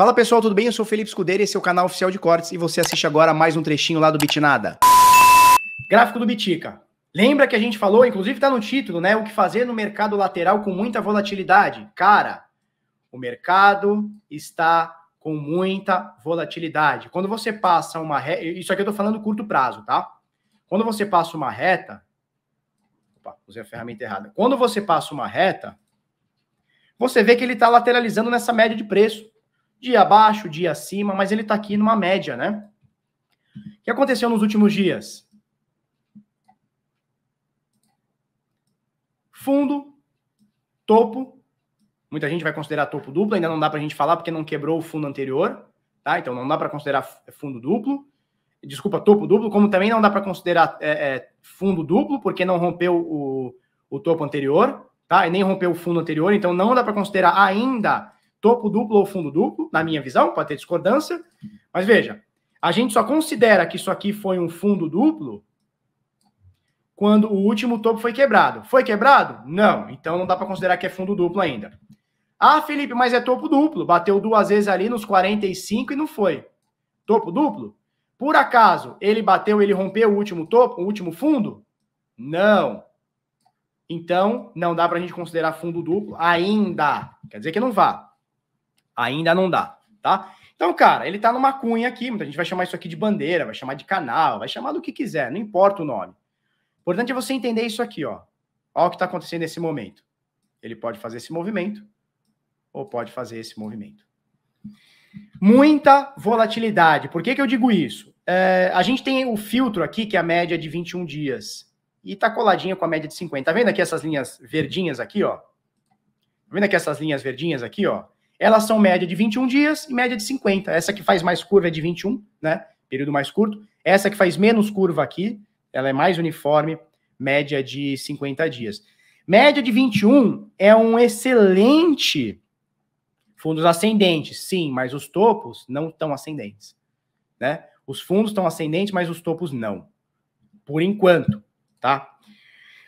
Fala pessoal, tudo bem? Eu sou o Felipe Escudeiro e esse é o canal oficial de cortes e você assiste agora mais um trechinho lá do Bitnada. Gráfico do Bitica. Lembra que a gente falou, inclusive está no título, né? O que fazer no mercado lateral com muita volatilidade. Cara, o mercado está com muita volatilidade. Quando você passa uma reta, isso aqui eu estou falando curto prazo, tá? Quando você passa uma reta, opa, usei a ferramenta errada. Quando você passa uma reta, você vê que ele está lateralizando nessa média de preço dia abaixo, dia acima, mas ele está aqui numa média, né? O que aconteceu nos últimos dias? Fundo, topo, muita gente vai considerar topo duplo, ainda não dá para a gente falar porque não quebrou o fundo anterior, tá? Então não dá para considerar é, fundo duplo, desculpa, topo duplo, como também não dá para considerar é, é, fundo duplo porque não rompeu o, o topo anterior, tá? E nem rompeu o fundo anterior, então não dá para considerar ainda topo duplo ou fundo duplo, na minha visão, pode ter discordância. Mas veja, a gente só considera que isso aqui foi um fundo duplo quando o último topo foi quebrado. Foi quebrado? Não. Então não dá para considerar que é fundo duplo ainda. Ah, Felipe, mas é topo duplo. Bateu duas vezes ali nos 45 e não foi. Topo duplo? Por acaso ele bateu, ele rompeu o último topo, o último fundo? Não. Então não dá para a gente considerar fundo duplo ainda. Quer dizer que não vá. Ainda não dá, tá? Então, cara, ele tá numa cunha aqui, muita gente vai chamar isso aqui de bandeira, vai chamar de canal, vai chamar do que quiser, não importa o nome. O importante é você entender isso aqui, ó. Olha o que está acontecendo nesse momento. Ele pode fazer esse movimento ou pode fazer esse movimento. Muita volatilidade. Por que, que eu digo isso? É, a gente tem o filtro aqui, que é a média de 21 dias. E tá coladinha com a média de 50. Tá vendo aqui essas linhas verdinhas aqui, ó? Tá vendo aqui essas linhas verdinhas aqui, ó? elas são média de 21 dias e média de 50. Essa que faz mais curva é de 21, né? Período mais curto. Essa que faz menos curva aqui, ela é mais uniforme, média de 50 dias. Média de 21 é um excelente fundos ascendentes, sim, mas os topos não estão ascendentes, né? Os fundos estão ascendentes, mas os topos não. Por enquanto, tá?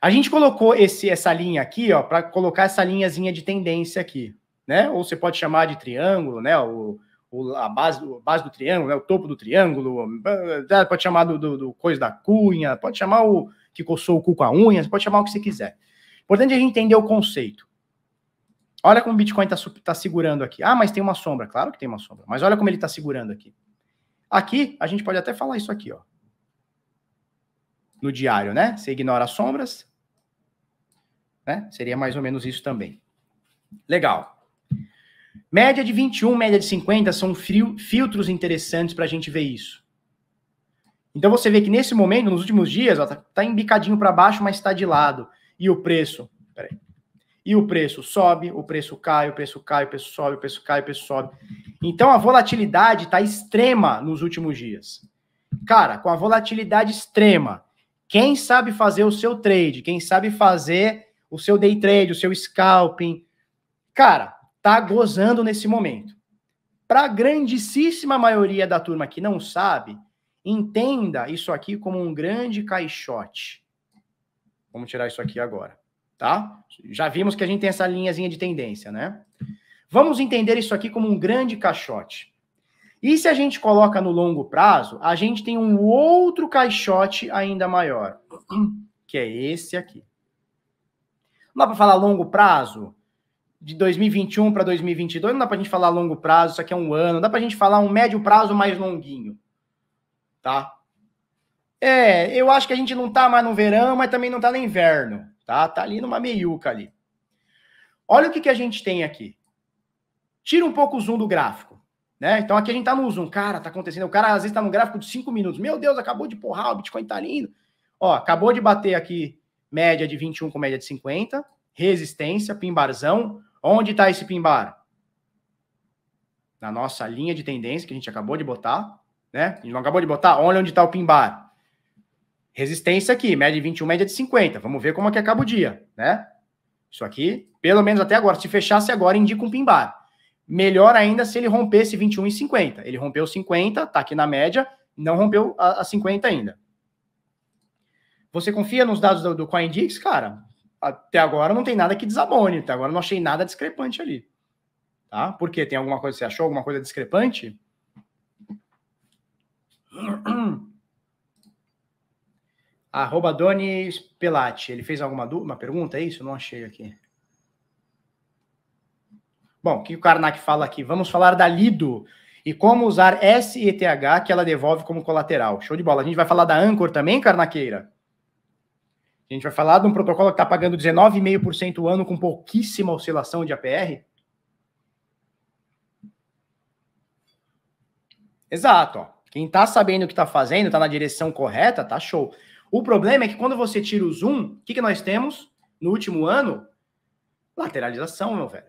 A gente colocou esse, essa linha aqui, ó, para colocar essa linhazinha de tendência aqui, né? Ou você pode chamar de triângulo, né? O, o a, base, a base do triângulo, né? o topo do triângulo, ah, ah, pode chamar do, do, do, coisa da cunha, pode chamar o que coçou o cu com a unha, pode chamar o que você quiser. Importante a gente entender o conceito. Olha como o Bitcoin está tá segurando aqui. Ah, mas tem uma sombra. Claro que tem uma sombra. Mas olha como ele está segurando aqui. Aqui, a gente pode até falar isso aqui, ó. No diário, né? Você ignora as sombras. Né? Seria mais ou menos isso também. Legal. Média de 21, média de 50 são frio, filtros interessantes para a gente ver isso. Então você vê que nesse momento, nos últimos dias, está tá embicadinho para baixo, mas está de lado. E o preço. Peraí. E o preço sobe, o preço cai, o preço cai, o preço sobe, o preço cai, o preço sobe. Então a volatilidade está extrema nos últimos dias. Cara, com a volatilidade extrema, quem sabe fazer o seu trade, quem sabe fazer o seu day trade, o seu scalping, cara, está gozando nesse momento. Para a grandíssima maioria da turma que não sabe, entenda isso aqui como um grande caixote. Vamos tirar isso aqui agora, tá? Já vimos que a gente tem essa linhazinha de tendência, né? Vamos entender isso aqui como um grande caixote. E se a gente coloca no longo prazo, a gente tem um outro caixote ainda maior, que é esse aqui. Não dá para falar longo prazo? de 2021 para 2022, não dá para a gente falar longo prazo, isso aqui é um ano, não dá para a gente falar um médio prazo mais longuinho, tá? É, eu acho que a gente não tá mais no verão, mas também não tá no inverno, tá? Tá ali numa meiuca ali. Olha o que, que a gente tem aqui. Tira um pouco o zoom do gráfico, né? Então aqui a gente tá no zoom, cara, tá acontecendo, o cara às vezes tá no gráfico de 5 minutos, meu Deus, acabou de porrar, o Bitcoin tá lindo. Ó, acabou de bater aqui média de 21 com média de 50, resistência, pimbarzão, Onde está esse pimbar? Na nossa linha de tendência que a gente acabou de botar, né? A gente não acabou de botar, olha onde está o pimbar. Resistência aqui, média de 21, média de 50. Vamos ver como é que acaba o dia, né? Isso aqui, pelo menos até agora, se fechasse agora, indica um pimbar. Melhor ainda se ele rompesse 21 e 50. Ele rompeu 50, está aqui na média, não rompeu a, 50 ainda. Você confia nos dados do, do CoinDix, cara? até agora não tem nada que desabone, até agora não achei nada discrepante ali. Tá? Por quê? Tem alguma coisa, você achou alguma coisa discrepante? Arroba Pelati. Ele fez alguma uma pergunta, é isso? Eu não achei aqui. Bom, o que o Karnak fala aqui? Vamos falar da Lido e como usar SETH que ela devolve como colateral. Show de bola. A gente vai falar da Anchor também, Karnaqueira? A gente vai falar de um protocolo que está pagando 19,5% o ano com pouquíssima oscilação de APR? Exato. Ó. Quem está sabendo o que está fazendo, está na direção correta, tá show. O problema é que quando você tira o zoom, o que, que nós temos no último ano? Lateralização, meu velho.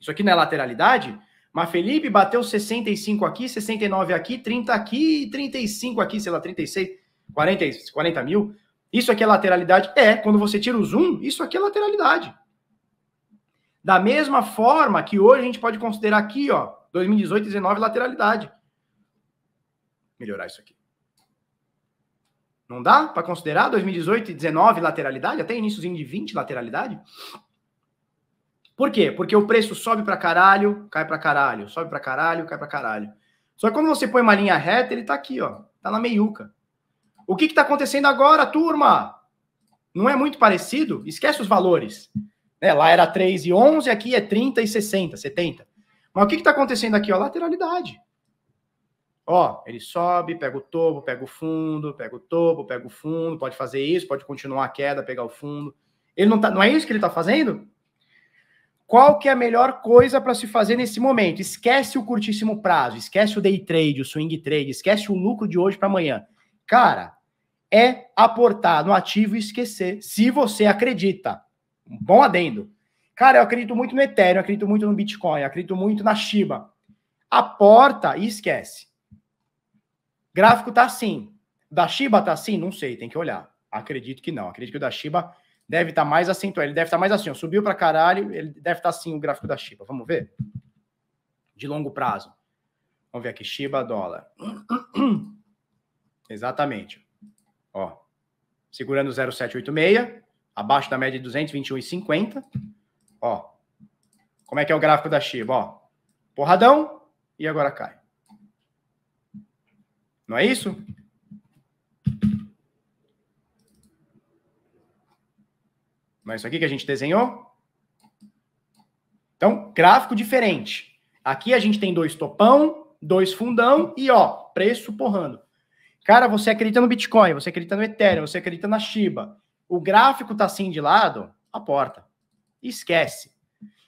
Isso aqui não é lateralidade, mas Felipe bateu 65 aqui, 69 aqui, 30 aqui, 35 aqui, sei lá, 36, 40, 40 mil. Isso aqui é lateralidade? É, quando você tira o zoom, isso aqui é lateralidade. Da mesma forma que hoje a gente pode considerar aqui, ó, 2018 19 lateralidade. Melhorar isso aqui. Não dá para considerar 2018 e 19 lateralidade, até iníciozinho de 20 lateralidade? Por quê? Porque o preço sobe para caralho, cai para caralho, sobe para caralho, cai para caralho. Só que quando você põe uma linha reta, ele tá aqui, ó, tá na meiuca. O que está acontecendo agora, turma? Não é muito parecido? Esquece os valores. Né, lá era 3 e 11, aqui é 30 e 60, 70. Mas o que está acontecendo aqui? Ó, lateralidade. Ó, ele sobe, pega o topo, pega o fundo, pega o topo, pega o fundo, pode fazer isso, pode continuar a queda, pegar o fundo. Ele não, tá, não é isso que ele está fazendo? Qual que é a melhor coisa para se fazer nesse momento? Esquece o curtíssimo prazo, esquece o day trade, o swing trade, esquece o lucro de hoje para amanhã. Cara, é aportar no ativo e esquecer, se você acredita. bom adendo. Cara, eu acredito muito no Ethereum, acredito muito no Bitcoin, acredito muito na Shiba. Aporta e esquece. Gráfico tá assim. Da Shiba tá assim? Não sei, tem que olhar. Acredito que não. Acredito que o da Shiba deve estar tá mais acentuado. Ele deve estar tá mais assim, ó, subiu para caralho, ele deve estar tá assim o gráfico da Shiba. Vamos ver? De longo prazo. Vamos ver aqui, Shiba dólar. Exatamente. Ó, segurando 0,786, abaixo da média de 221,50. Ó, como é que é o gráfico da Shiba? Ó, porradão e agora cai. Não é isso? Não é isso aqui que a gente desenhou? Então, gráfico diferente. Aqui a gente tem dois topão, dois fundão e ó, preço porrando. Cara, você acredita no Bitcoin, você acredita no Ethereum, você acredita na Shiba. O gráfico tá assim de lado, aporta. Esquece.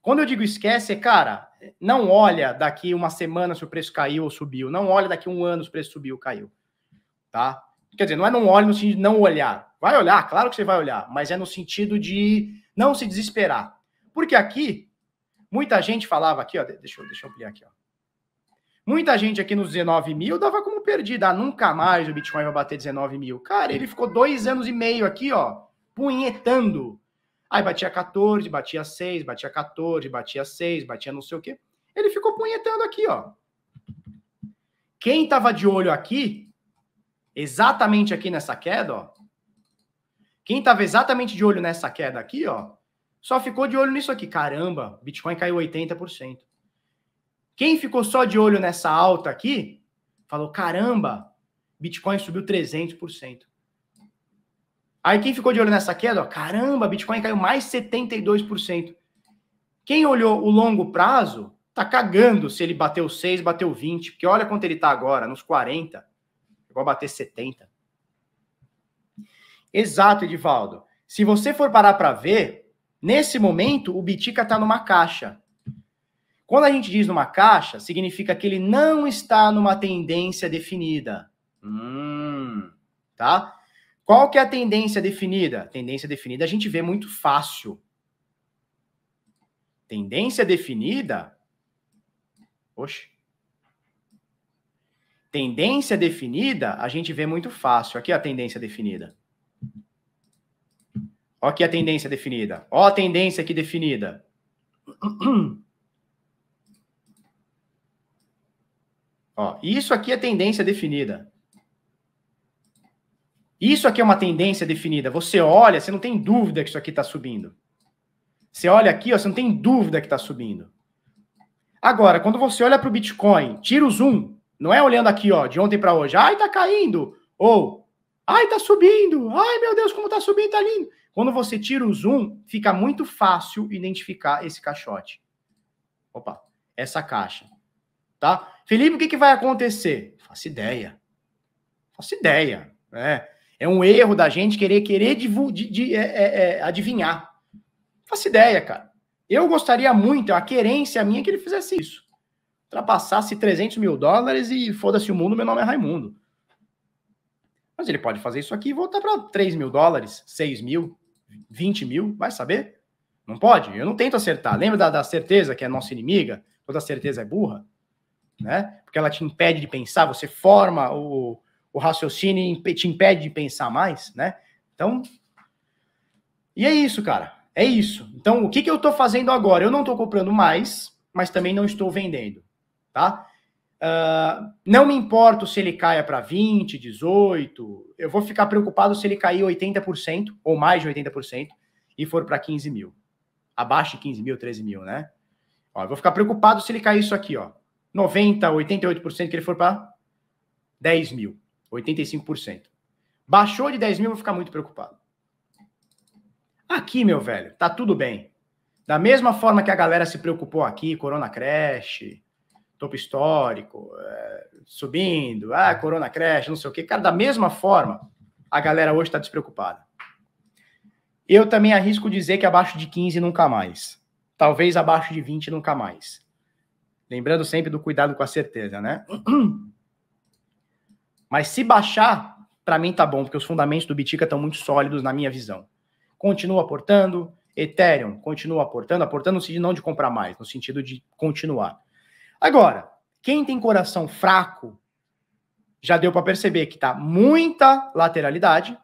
Quando eu digo esquece, é, cara, não olha daqui uma semana se o preço caiu ou subiu. Não olha daqui um ano se o preço subiu ou caiu. Tá? Quer dizer, não é não olhe no sentido de não olhar. Vai olhar, claro que você vai olhar, mas é no sentido de não se desesperar. Porque aqui, muita gente falava aqui, ó, deixa, eu, deixa eu ampliar aqui, ó. Muita gente aqui nos 19 mil dava como perdida. Ah, nunca mais o Bitcoin vai bater 19 mil. Cara, ele ficou dois anos e meio aqui, ó, punhetando. Aí batia 14, batia 6, batia 14, batia 6, batia não sei o quê. Ele ficou punhetando aqui, ó. Quem tava de olho aqui, exatamente aqui nessa queda, ó. Quem tava exatamente de olho nessa queda aqui, ó, só ficou de olho nisso aqui. Caramba, Bitcoin caiu 80%. Quem ficou só de olho nessa alta aqui, falou: caramba, Bitcoin subiu 300%. Aí quem ficou de olho nessa queda, ó, caramba, Bitcoin caiu mais 72%. Quem olhou o longo prazo, tá cagando se ele bateu 6, bateu 20, porque olha quanto ele tá agora, nos 40, chegou a bater 70. Exato, Edivaldo. Se você for parar para ver, nesse momento o Bitica tá numa caixa. Quando a gente diz numa caixa, significa que ele não está numa tendência definida. Hum, tá? Qual que é a tendência definida? Tendência definida a gente vê muito fácil. Tendência definida. Oxe. Tendência definida a gente vê muito fácil. Aqui é a tendência definida. Ó, aqui é a tendência definida. Ó, a tendência aqui definida. Ó, isso aqui é tendência definida. Isso aqui é uma tendência definida. Você olha, você não tem dúvida que isso aqui está subindo. Você olha aqui, ó, você não tem dúvida que está subindo. Agora, quando você olha para o Bitcoin, tira o zoom, não é olhando aqui, ó, de ontem para hoje. Ai, está caindo. Ou, ai, está subindo. Ai, meu Deus, como está subindo, está lindo. Quando você tira o zoom, fica muito fácil identificar esse caixote. Opa, essa caixa tá? Felipe, o que, que vai acontecer? Faço ideia. Faço ideia. É, é um erro da gente querer querer de, de, é, é, é, adivinhar. Faço ideia, cara. Eu gostaria muito, a querência minha é que ele fizesse isso. Ultrapassasse 300 mil dólares e foda-se o mundo, meu nome é Raimundo. Mas ele pode fazer isso aqui e voltar para 3 mil dólares, 6 mil, 20 mil, vai saber? Não pode? Eu não tento acertar. Lembra da, da certeza que é nossa inimiga? Toda certeza é burra? né? Porque ela te impede de pensar, você forma o, o raciocínio e te impede de pensar mais, né? Então, e é isso, cara. É isso. Então, o que, que eu estou fazendo agora? Eu não estou comprando mais, mas também não estou vendendo, tá? Uh, não me importo se ele caia para 20, 18, eu vou ficar preocupado se ele cair 80% ou mais de 80% e for para 15 mil. Abaixo de 15 mil, 13 mil, né? Ó, eu vou ficar preocupado se ele cair isso aqui, ó. 90, 88% que ele for para 10 mil, 85%. Baixou de 10 mil, vou ficar muito preocupado. Aqui, meu velho, tá tudo bem. Da mesma forma que a galera se preocupou aqui, Corona Creche, topo histórico, é, subindo, ah, Corona Creche, não sei o quê. Cara, da mesma forma, a galera hoje está despreocupada. Eu também arrisco dizer que abaixo de 15 nunca mais. Talvez abaixo de 20 nunca mais. Lembrando sempre do cuidado com a certeza, né? Mas se baixar, para mim tá bom, porque os fundamentos do Bitica estão muito sólidos na minha visão. Continua aportando, Ethereum continua aportando, aportando no sentido não de comprar mais, no sentido de continuar. Agora, quem tem coração fraco, já deu para perceber que tá muita lateralidade.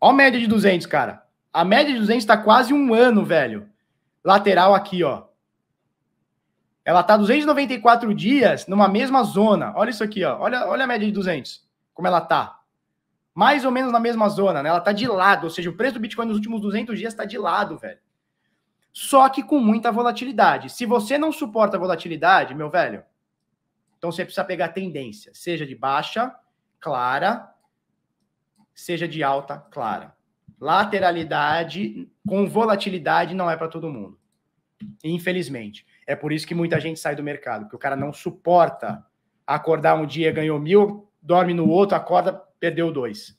Ó a média de 200, cara. A média de 200 está quase um ano, velho. Lateral aqui, ó. Ela está 294 dias numa mesma zona. Olha isso aqui, ó. Olha, olha a média de 200, como ela está. Mais ou menos na mesma zona, né? Ela está de lado, ou seja, o preço do Bitcoin nos últimos 200 dias está de lado, velho. Só que com muita volatilidade. Se você não suporta volatilidade, meu velho, então você precisa pegar tendência, seja de baixa, clara, seja de alta, clara. Lateralidade com volatilidade não é para todo mundo. Infelizmente. É por isso que muita gente sai do mercado, porque o cara não suporta acordar um dia, ganhou mil, dorme no outro, acorda, perdeu dois.